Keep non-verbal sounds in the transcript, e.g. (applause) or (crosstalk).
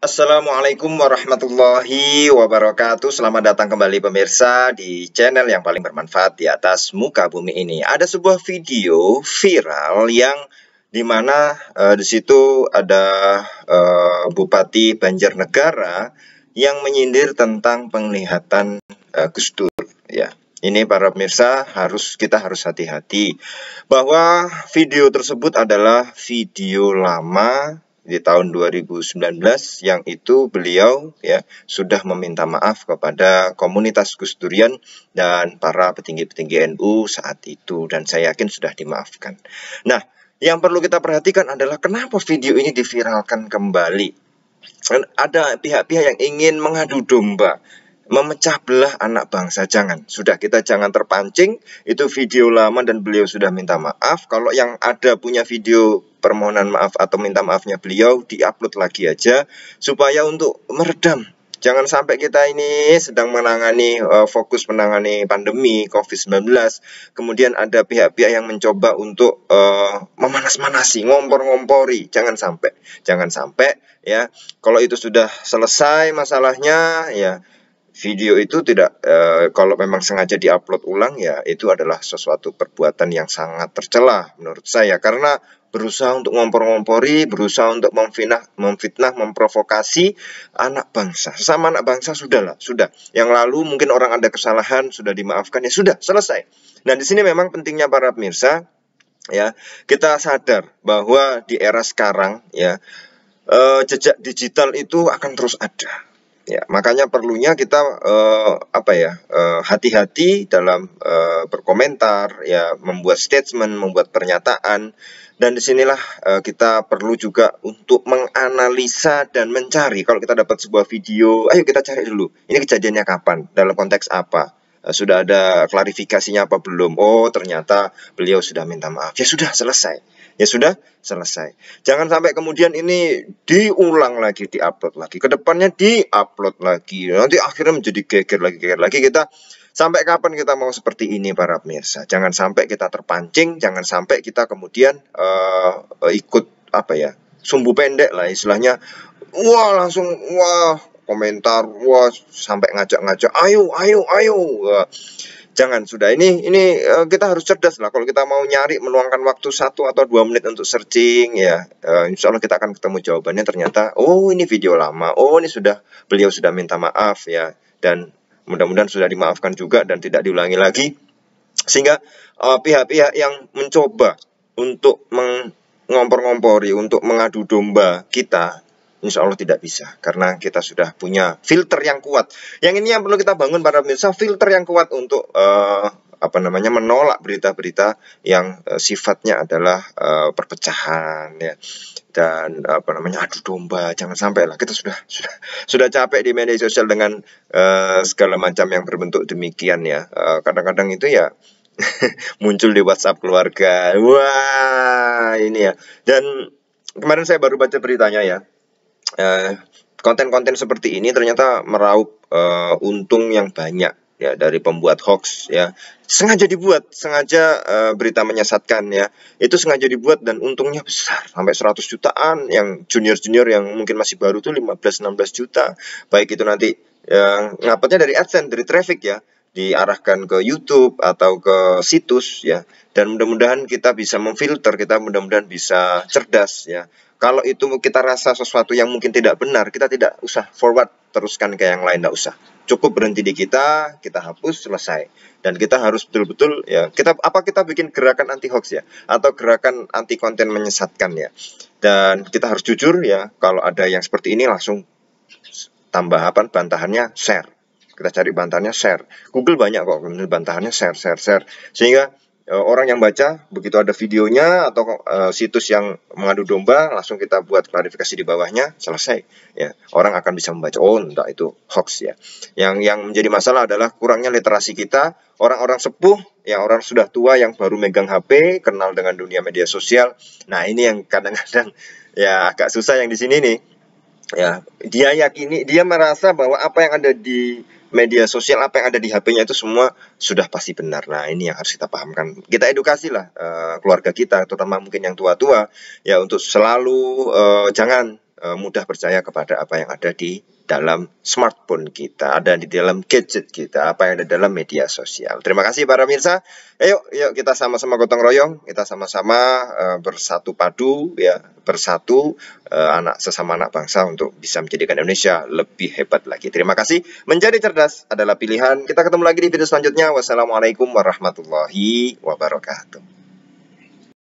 Assalamualaikum warahmatullahi wabarakatuh Selamat datang kembali pemirsa di channel yang paling bermanfaat di atas muka bumi ini Ada sebuah video viral yang dimana uh, eh, disitu ada uh, Bupati Banjarnegara yang menyindir tentang penglihatan uh, Gus ya. Ini para pemirsa harus kita harus hati-hati bahwa video tersebut adalah video lama di tahun 2019 yang itu beliau ya sudah meminta maaf kepada komunitas Gus Durian dan para petinggi-petinggi NU saat itu dan saya yakin sudah dimaafkan. Nah, yang perlu kita perhatikan adalah kenapa video ini diviralkan kembali. Ada pihak-pihak yang ingin mengadu domba memecah belah anak bangsa. Jangan, sudah kita jangan terpancing. Itu video lama dan beliau sudah minta maaf. Kalau yang ada punya video permohonan maaf atau minta maafnya beliau, diupload lagi aja supaya untuk meredam. Jangan sampai kita ini sedang menangani eh, fokus menangani pandemi COVID-19, kemudian ada pihak-pihak yang mencoba untuk uh, memanas-manasi, ngompor-ngompori. Jangan sampai, jangan sampai ya. Kalau itu sudah selesai masalahnya ya video itu tidak e, kalau memang sengaja diupload ulang ya itu adalah sesuatu perbuatan yang sangat tercela menurut saya karena berusaha untuk ngompor-ngompori, berusaha untuk memfitnah, memfitnah, memprovokasi anak bangsa. Sama anak bangsa sudahlah, sudah. Yang lalu mungkin orang ada kesalahan sudah dimaafkan ya sudah selesai. Nah di sini memang pentingnya para pemirsa ya kita sadar bahwa di era sekarang ya e, jejak digital itu akan terus ada Ya, makanya perlunya kita uh, apa ya hati eh, hati-hati dalam uh, berkomentar, ya membuat statement, membuat pernyataan, dan disinilah uh, kita perlu juga untuk menganalisa dan mencari. Kalau kita dapat sebuah video, ayo kita cari dulu ini kejadiannya kapan, dalam konteks apa. Eh, sudah ada klarifikasinya apa belum? Oh, ternyata beliau sudah minta maaf. Ya sudah, selesai. Ya sudah, selesai. Jangan sampai kemudian ini diulang lagi, diupload lagi. Kedepannya diupload lagi. Nanti akhirnya menjadi geger lagi, geger lagi. Kita sampai kapan kita mau seperti ini para pemirsa? Jangan sampai kita terpancing, jangan sampai kita kemudian uh, ikut apa ya? sumbu pendek lah istilahnya. Wah, langsung wah komentar wah sampai ngajak-ngajak ayo ayo ayo jangan sudah ini ini eh, kita harus cerdas lah kalau kita mau nyari meluangkan waktu satu atau dua menit untuk searching ya eh, insya Allah kita akan ketemu jawabannya ternyata oh ini video lama oh ini sudah beliau sudah minta maaf ya dan mudah-mudahan sudah dimaafkan juga dan tidak diulangi lagi sehingga eh, pihak-pihak uh, pihak -pihak yang mencoba untuk mengompor-ngompori untuk mengadu domba kita Insya Allah tidak bisa karena kita sudah punya filter yang kuat. Yang ini yang perlu kita bangun para pemirsa filter yang kuat untuk uh, apa namanya menolak berita-berita yang uh, sifatnya adalah uh, perpecahan ya dan apa namanya adu domba jangan sampai lah kita sudah sudah sudah capek di media sosial dengan uh, segala macam yang berbentuk demikian ya kadang-kadang uh, kadang -kadang itu ya (laughs) muncul di WhatsApp keluarga wah ini ya dan kemarin saya baru baca beritanya ya Eh, konten-konten uh, seperti ini ternyata meraup uh, untung yang banyak ya dari pembuat hoax ya sengaja dibuat sengaja uh, berita menyesatkan ya itu sengaja dibuat dan untungnya besar sampai 100 jutaan yang junior junior yang mungkin masih baru tuh 15 16 juta baik itu nanti yang uh, ngapetnya dari adsense dari traffic ya diarahkan ke YouTube atau ke situs ya dan mudah-mudahan kita bisa memfilter kita mudah-mudahan bisa cerdas ya kalau itu kita rasa sesuatu yang mungkin tidak benar, kita tidak usah forward, teruskan ke yang lain, tidak usah. Cukup berhenti di kita, kita hapus, selesai. Dan kita harus betul-betul, ya, kita apa kita bikin gerakan anti hoax ya, atau gerakan anti konten menyesatkan ya. Dan kita harus jujur ya, kalau ada yang seperti ini langsung tambah apa bantahannya share. Kita cari bantahannya share. Google banyak kok bantahannya share, share, share. Sehingga E, orang yang baca begitu ada videonya atau e, situs yang mengadu domba langsung kita buat klarifikasi di bawahnya selesai ya orang akan bisa membaca oh enggak itu hoax ya yang yang menjadi masalah adalah kurangnya literasi kita orang-orang sepuh ya orang sudah tua yang baru megang HP kenal dengan dunia media sosial nah ini yang kadang-kadang ya agak susah yang di sini nih ya dia yakini dia merasa bahwa apa yang ada di media sosial apa yang ada di HP-nya itu semua sudah pasti benar. Nah, ini yang harus kita pahamkan. Kita edukasi lah uh, keluarga kita, terutama mungkin yang tua-tua, ya untuk selalu uh, jangan uh, mudah percaya kepada apa yang ada di dalam smartphone kita, ada di dalam gadget kita, apa yang ada dalam media sosial. Terima kasih para pemirsa. Ayo, yuk kita sama-sama gotong royong, kita sama-sama uh, bersatu padu, ya bersatu uh, anak sesama anak bangsa untuk bisa menjadikan Indonesia lebih hebat lagi. Terima kasih. Menjadi cerdas adalah pilihan. Kita ketemu lagi di video selanjutnya. Wassalamualaikum warahmatullahi wabarakatuh.